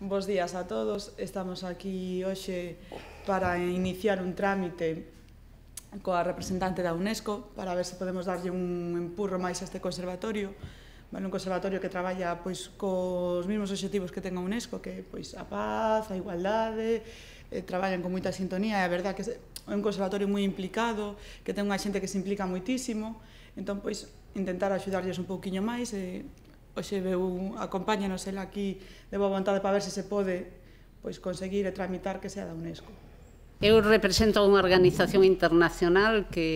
Bos días a todos. Estamos aquí hoxe para iniciar un trámite coa representante da UNESCO para ver se podemos darlle un empurro máis a este conservatorio. Vale, un conservatorio que traballa pois cos mesmos obxectivos que ten a UNESCO, que pois a paz, a igualdade, eh, traballan con moita sintonía, e a verdade que é un conservatorio moi implicado, que ten unha xente que se implica moitísimo, entón pois intentar axudarles un pouquiño máis e eh, Oxe veu, acompáñanos el aquí de boa vontade para ver se se pode pois conseguir e tramitar que sea da UNESCO. Eu represento unha organización internacional que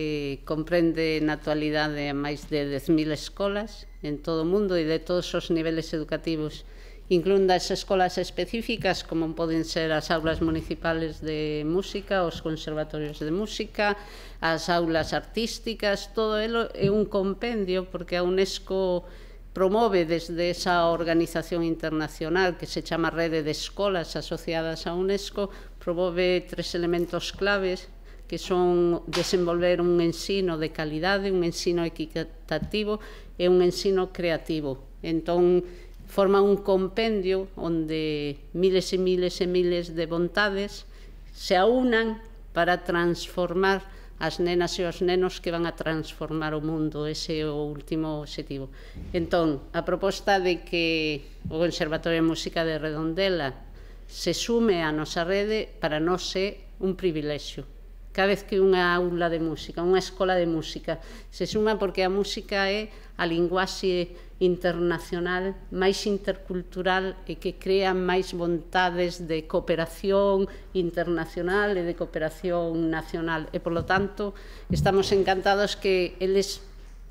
comprende na actualidade máis de 10.000 escolas en todo o mundo e de todos os niveles educativos, incluindo as escolas específicas como poden ser as aulas municipales de música, os conservatorios de música, as aulas artísticas, todo elo é un compendio porque a UNESCO promove desde esa organización internacional que se chama Rede de Escolas Asociadas a UNESCO, promove tres elementos claves que son desenvolver un ensino de calidade, un ensino equitativo e un ensino creativo. Entón, forma un compendio onde miles e miles e miles de vontades se aunan para transformar as nenas e os nenos que van a transformar o mundo, ese é o último objetivo. Entón, a proposta de que o Conservatorio de Música de Redondela se sume á nosa rede para nós é un privilexio cada vez que unha aula de música, unha escola de música se suma porque a música é a linguaxe internacional máis intercultural e que crea máis vontades de cooperación internacional e de cooperación nacional e polo tanto estamos encantados que eles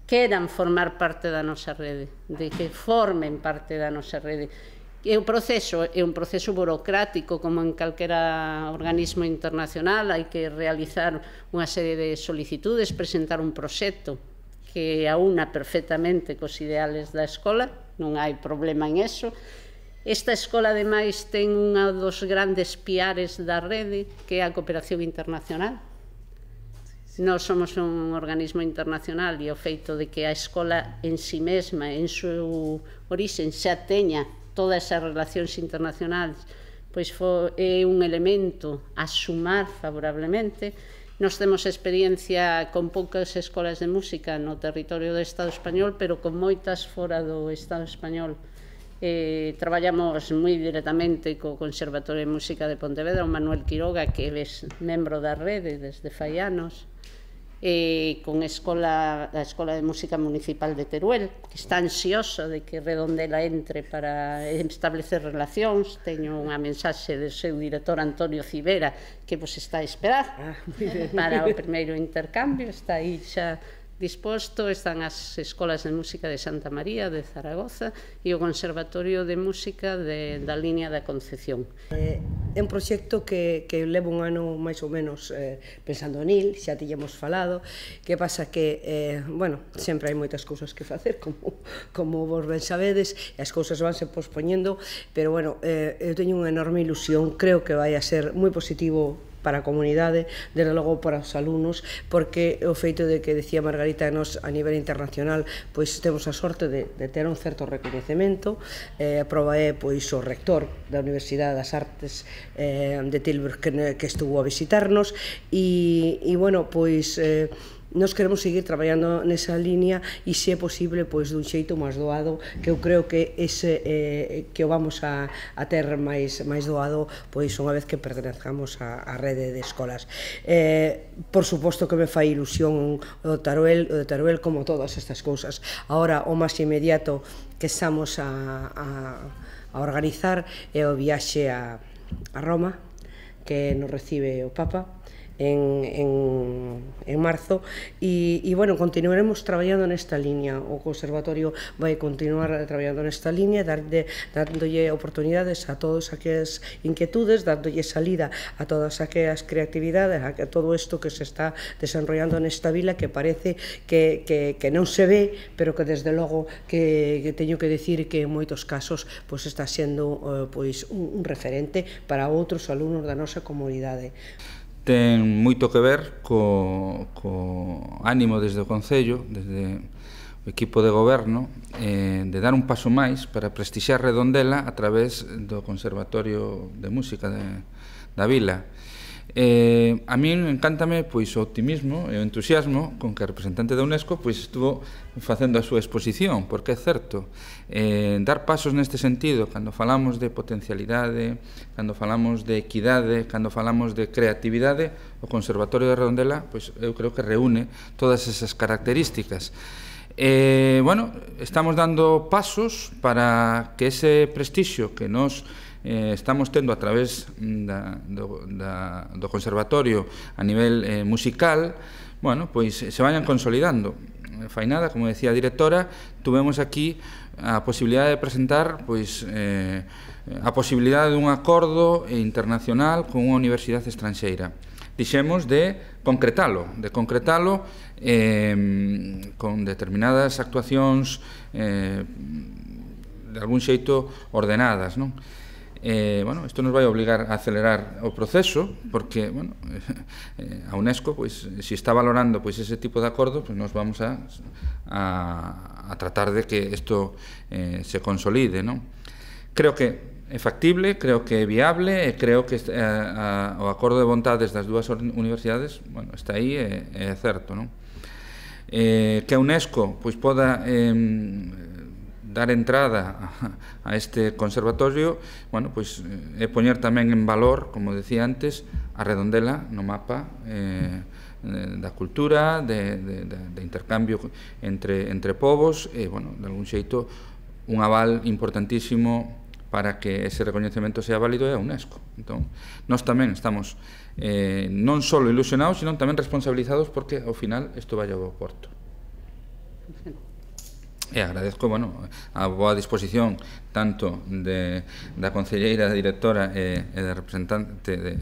queran formar parte da nosa rede, de que formen parte da nosa rede É un proceso, é un proceso burocrático como en calquera organismo internacional, hai que realizar unha serie de solicitudes, presentar un proxecto que aúna perfectamente cos ideales da escola, non hai problema en eso. Esta escola, ademais, ten unha dos grandes piares da rede, que é a cooperación internacional. Non somos un organismo internacional e o feito de que a escola en si sí mesma, en seu orixen, xa teña todas esas relacións internacionais pois foi, é eh, un elemento a sumar favorablemente. Nos temos experiencia con poucas escolas de música no territorio do Estado español, pero con moitas fora do Estado español. Eh, traballamos moi directamente co Conservatorio de Música de Pontevedra, o Manuel Quiroga, que é membro da rede desde fai anos, eh, con escola, a Escola de Música Municipal de Teruel, que está ansioso de que Redondela entre para establecer relacións. Teño unha mensaxe do seu director Antonio Civera, que vos está a esperar ah, para o primeiro intercambio, está aí xa Disposto están as Escolas de Música de Santa María de Zaragoza e o Conservatorio de Música de, da Línea da Concepción. Eh, é un proxecto que, que levo un ano máis ou menos eh, pensando nil, xa te llemos falado, que pasa que, eh, bueno, sempre hai moitas cousas que facer, como, como vos ben sabedes, e as cousas vanse pospoñendo, pero bueno, eh, eu teño unha enorme ilusión, creo que vai a ser moi positivo para a comunidade, desde logo para os alumnos, porque o feito de que decía Margarita nos a nivel internacional, pois temos a sorte de, de ter un certo reconhecemento, eh, a prova é pois o rector da Universidade das Artes eh, de Tilburg que, que estuvo a visitarnos e, e bueno, pois eh, Nos queremos seguir traballando nesa liña e se é posible pois dun xeito máis doado, que eu creo que ese eh, que o vamos a, a ter máis máis doado pois unha vez que pertenezcamos a, a rede de escolas. Eh, por suposto que me fai ilusión o Taruel, o de Taruel como todas estas cousas. Ahora o máis inmediato que estamos a, a, a organizar é o viaxe a, a Roma que nos recibe o Papa en, en, en marzo e, e bueno, continuaremos traballando nesta liña o Conservatorio vai continuar traballando nesta liña de, dándolle oportunidades a todos aqueles inquietudes dándolle salida a todas aquelas creatividades a todo isto que se está desenrollando nesta vila que parece que, que, que non se ve pero que desde logo que, que teño que decir que en moitos casos pois está sendo eh, pois un, un referente para outros alumnos da nosa comunidade ten moito que ver co, co ánimo desde o Concello, desde o equipo de goberno, eh, de dar un paso máis para prestixar Redondela a través do Conservatorio de Música de, da Vila. Eh, a min encántame pois o optimismo e o entusiasmo con que a representante da UNESCO pois estuvo facendo a súa exposición, porque é certo, eh, dar pasos neste sentido, cando falamos de potencialidade, cando falamos de equidade, cando falamos de creatividade, o Conservatorio de Redondela, pois eu creo que reúne todas esas características. Eh, bueno, estamos dando pasos para que ese prestixio que nos eh, estamos tendo a través da, do, da, do conservatorio a nivel eh, musical, bueno, pois eh, se vayan consolidando. Eh, Fai nada, como decía a directora, tuvemos aquí a posibilidad de presentar pois eh, a de dun acordo internacional con unha universidade estranxeira. Dixemos de concretalo, de concretalo eh, con determinadas actuacións eh, de algún xeito ordenadas, non? Eh, bueno, isto nos vai obligar a acelerar o proceso porque, bueno, eh, a UNESCO pois se si está valorando pois ese tipo de acordos, pois nos vamos a a, a tratar de que isto eh, se consolide, non? Creo que é factible, creo que é viable e eh, creo que eh, a, o acordo de vontades das dúas universidades, bueno, está aí e eh, é, é certo, non? Eh, que a UNESCO pois poda eh, dar entrada a este conservatorio, bueno, pois é eh, poñer tamén en valor, como decía antes, a Redondela no mapa eh, eh da cultura, de, de, de intercambio entre, entre povos e, bueno, de algún xeito, un aval importantísimo para que ese recoñecemento sea válido é a UNESCO. Entón, nós tamén estamos eh, non só ilusionados, sino tamén responsabilizados porque, ao final, isto vai ao Porto e agradezco, bueno, a boa disposición tanto de, da concelleira, da directora e, e da representante de,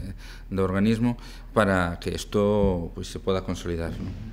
do organismo para que isto pois, se poda consolidar. Non?